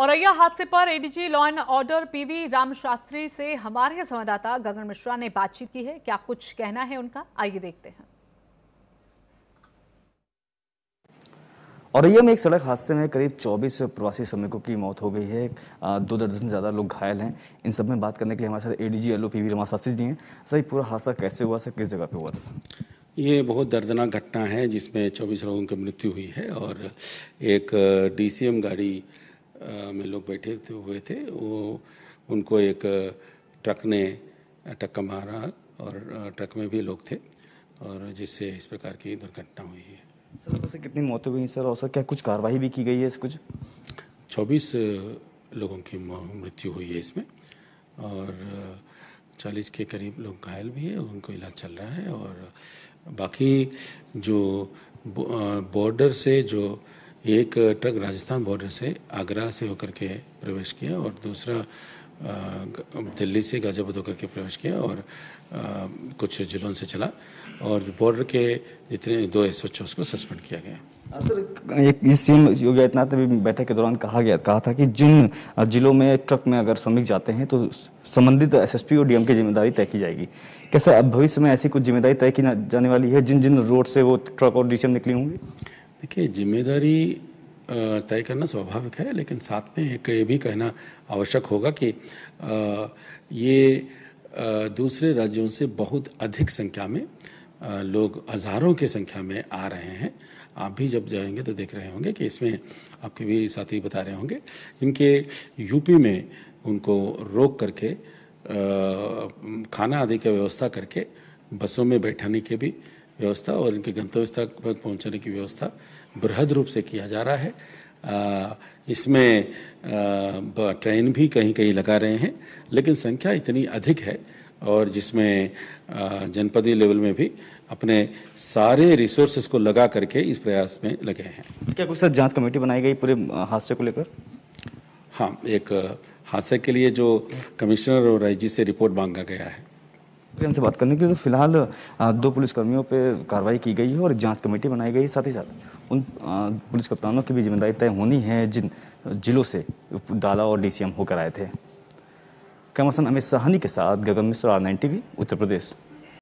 औरैया हादसे पर ADG law and order PV Ram Shastri से हमारे संवाददाता गगन मिश्रा ने बातचीत की है क्या कुछ कहना है उनका आइए देखते हैं औरैया में एक सड़क हादसे में करीब 24 प्रवासी श्रमिकों की मौत हो गई है दो दर्जन से ज़्यादा लोग घायल हैं इन सब में बात करने के लिए हमारे साथ ADG LO PV Rama Shastri ji हैं सर पूरा हादसा कैसे हुआ सर किस जगह पे हुआ था ये बहुत दर्दनाक घटना है जिसमें 24 लोगों की मृत्यु हुई है और एक डीसीएम गाड़ी में लोग बैठे थे हुए थे वो उनको एक ट्रक ने टक्का मारा और ट्रक में भी लोग थे और जिससे इस प्रकार की दुर्घटना हुई है सर वैसे कितनी मौतें हुई सर और सर क्या कुछ कार्रवाई भी की गई है इस कुछ चौबीस लोगों की मृत्यु हुई है इसमें और चालीस के करीब लोग घायल भी है उनको इलाज चल रहा है और बाकी जो बॉर्डर से जो एक ट्रक राजस्थान बॉर्डर से आगरा से होकर के प्रवेश किया और दूसरा दिल्ली से गाजियाबाद होकर के प्रवेश किया और कुछ जिलों से चला और बॉर्डर के जितने दो एस एच को सस्पेंड किया गया सर एक इस सीएम योगी आदित्यनाथ ने भी बैठक के दौरान कहा गया कहा था कि जिन जिलों में ट्रक में अगर श्रमिक जाते हैं तो संबंधित एसएसपी और डीएम की जिम्मेदारी तय की जाएगी कैसे अब भविष्य में ऐसी कुछ जिम्मेदारी तय की जाने वाली है जिन जिन रोड से वो ट्रक और डीसीएम निकली होंगी देखिए जिम्मेदारी तय करना स्वाभाविक है लेकिन साथ में एक ये भी कहना आवश्यक होगा कि ये दूसरे राज्यों से बहुत अधिक संख्या में लोग हज़ारों की संख्या में आ रहे हैं आप भी जब जाएंगे तो देख रहे होंगे कि इसमें आपके भी साथी बता रहे होंगे इनके यूपी में उनको रोक करके खाना आदि की व्यवस्था करके बसों में बैठाने के भी व्यवस्था और इनके गंतव्य स्थल तक पहुँचने की व्यवस्था बृहद रूप से किया जा रहा है आ, इसमें ट्रेन भी कहीं कहीं लगा रहे हैं लेकिन संख्या इतनी अधिक है और जिसमें जनपदीय लेवल में भी अपने सारे रिसोर्सेस को लगा करके इस प्रयास में लगे हैं क्या कुछ सर जांच कमेटी बनाई गई पूरे हादसे को लेकर हाँ एक हादसे के लिए जो कमिश्नर और आई से रिपोर्ट मांगा गया है हमसे बात करने के लिए तो फिलहाल दो पुलिसकर्मियों पर कार्रवाई की गई है और जांच कमेटी बनाई गई है साथ ही साथ उन पुलिस कप्तानों की भी जिम्मेदारी तय होनी है जिन जिलों से डाला और डीसीएम होकर आए थे कैमरसन अमित साहनी के साथ Gagan Mishra R nine TV Uttar प्रदेश